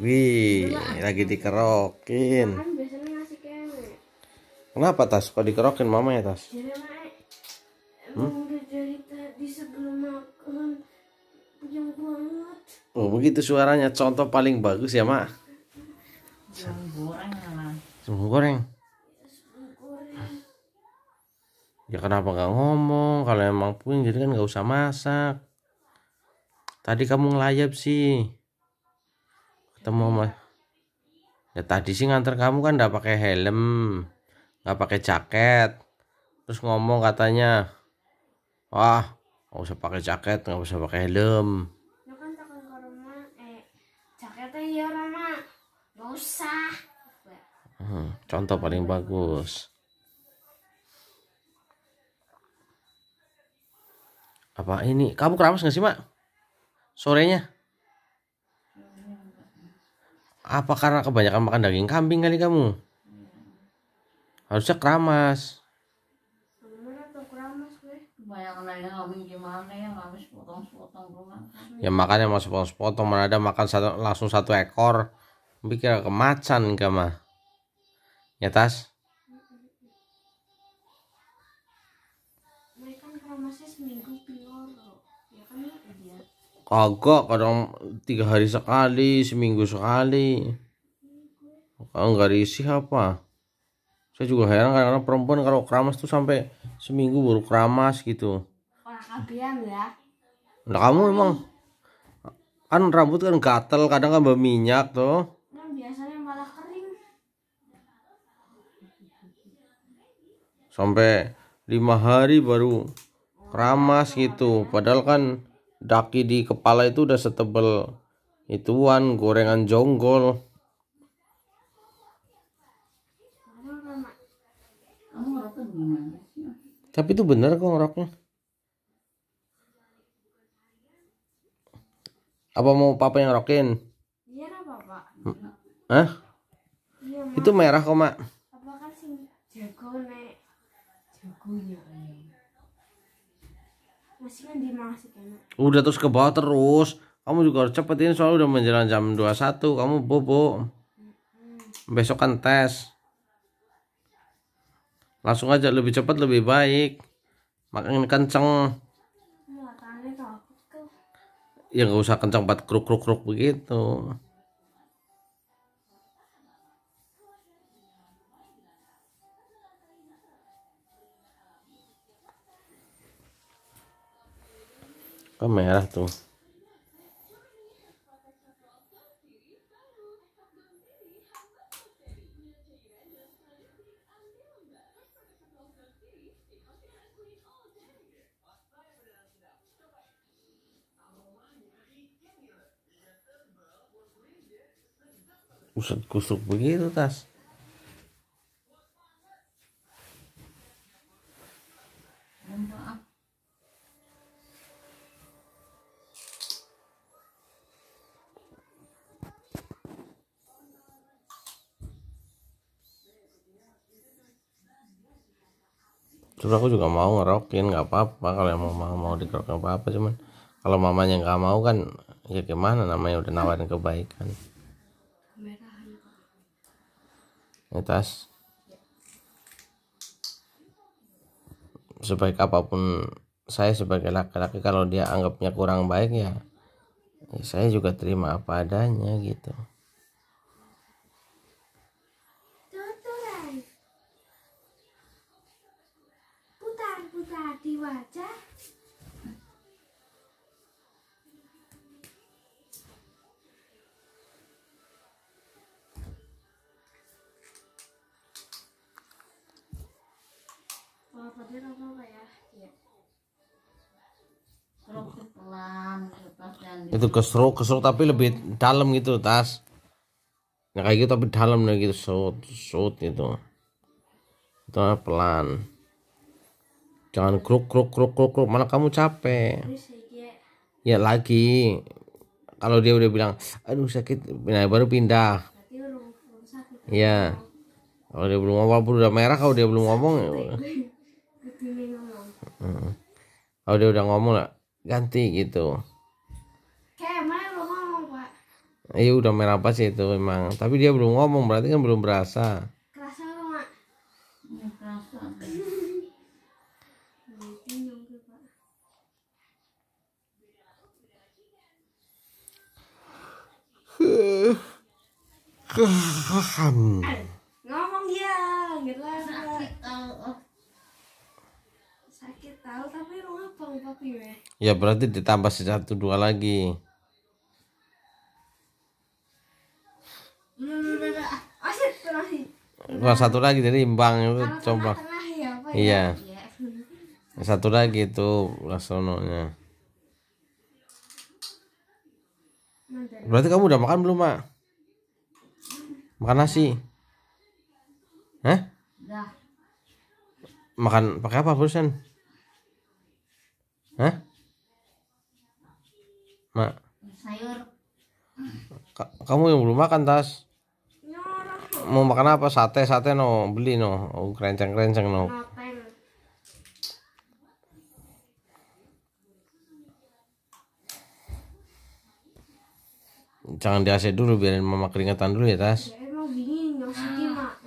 Wih, lagi dikerokin. Kan Kenapa tas? Kok dikerokin mama ya tas? Eh, hmm? Kan oh begitu suaranya contoh paling bagus ya mak. Sambal goreng. goreng. ya kenapa gak ngomong kalau emang puing jadi kan gak usah masak tadi kamu ngelayap sih ketemu sama ya tadi sih nganter kamu kan gak pakai helm gak pakai jaket terus ngomong katanya wah gak usah pakai jaket gak usah pakai helm ya kan ke rumah eh jaketnya ya usah hmm, contoh paling bagus apa ini kamu keramas nggak sih mak sorenya apa karena kebanyakan makan daging kambing kali kamu harusnya keramas ya makannya masuk potong potong mana ada makan satu, langsung satu ekor pikir kemacan gak mah ya tas kagak kadang tiga hari sekali seminggu sekali kalau nggak diisi apa saya juga heran karena perempuan kalau keramas tuh sampai seminggu baru keramas gitu orang kabian ya nah kamu emang kan rambut kan gatel kadang kan berminyak tuh kan biasanya malah kering sampai lima hari baru keramas gitu padahal kan daki di kepala itu udah setebel ituan gorengan jonggol tapi itu bener kok ngeroknya apa mau papa yang rokin iya lah papa hmm. Hah? Iya, itu merah kok mak apa kan sih jago nek iya, iya masih kan enak udah terus ke bawah terus kamu juga harus cepetin soalnya udah menjelang jam 21 kamu bobo besok kan tes langsung aja lebih cepat lebih baik makin kenceng ya nggak usah kenceng buat kruk kruk kruk begitu kan merah tuh Usut kusuk begitu tas. terus aku juga mau ngerokin nggak apa-apa kalau yang mau mau mau dikerokin apa apa cuman kalau mamanya nggak mau kan ya gimana namanya udah nawarin kebaikan ini tas sebaik apapun saya sebagai laki-laki kalau dia anggapnya kurang baik ya, ya saya juga terima apa adanya gitu itu kesruk kesruk tapi lebih dalam gitu tas nah kayak gitu tapi dalam lagi gitu shoot shoot gitu itu pelan jangan kruk kruk kruk kruk kruk malah kamu capek ya lagi kalau dia udah bilang aduh sakit nah baru pindah ya kalau dia belum ngomong udah merah kalau dia belum ngomong ya kalau dia udah ngomong lah ganti gitu Iya udah merapat sih itu emang. Tapi dia belum ngomong berarti kan belum berasa. Kerasa apa, mak? Ya, kerasa. Ngomong dia, gelas gitu sakit tahu. Oh. Sakit tahu tapi rumah apa papi ya? Ya berarti ditambah satu dua lagi. Wah, hmm, satu lagi jadi imbang itu coba. Ya, ya? Iya. iya. Satu lagi itu rasononya. Berarti kamu udah makan belum, Mak? Makan nasi. Hah? Makan pakai apa bosan? Hah? Mak. Sayur. kamu yang belum makan, Tas mau makan apa sate sate no beli no oh, kerenceng kerenceng no jangan di AC dulu biarin mama keringetan dulu ya tas ya, ah.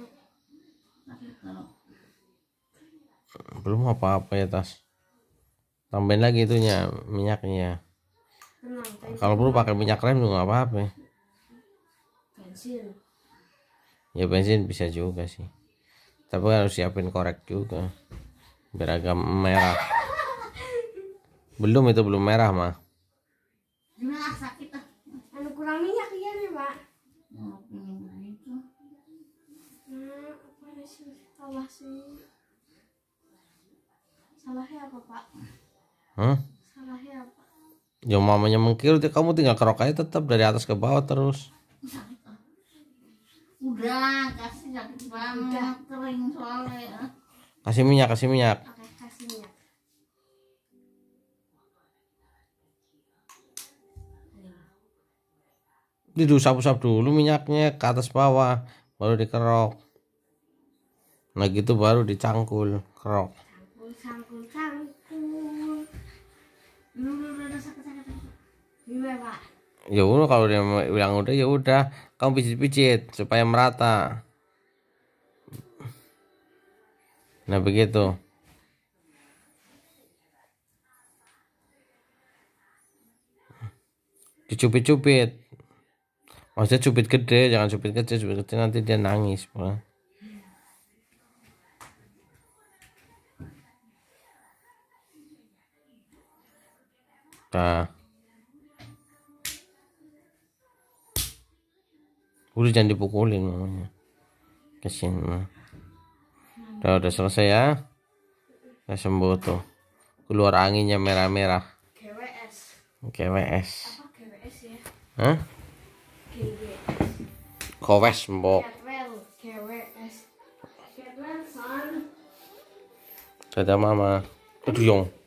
belum apa-apa ya tas tambahin lagi itunya minyaknya kalau perlu pakai minyak rem juga apa-apa ya ya bensin bisa juga sih tapi kan harus siapin korek juga beragam merah belum itu belum merah mah gimana sakit ah. anu kurang minyak ya nih pak salah sih salahnya apa pak Hah? salahnya apa ya mamanya mengkil kamu tinggal kerok aja tetap dari atas ke bawah terus udah kasih sakit udah. kering soalnya kasih minyak kasih minyak Oke, ini dulu sapu-sapu dulu minyaknya ke atas bawah baru dikerok nah gitu baru dicangkul kerok gimana pak ya udah kalau dia bilang udah ya udah kamu pijit-pijit supaya merata nah begitu dicubit-cubit maksudnya cubit gede jangan cubit kecil cubit kecil nanti dia nangis bro. Nah. Udah jangan dipukulin mamanya. Kasihan mah. Udah, selesai ya. Udah sembuh tuh. Keluar anginnya merah-merah. KWS. KWS. Apa KWS ya? Hah? KWS. Kowes mbok. KWS. KWS. Dadah mama. Aduh yong.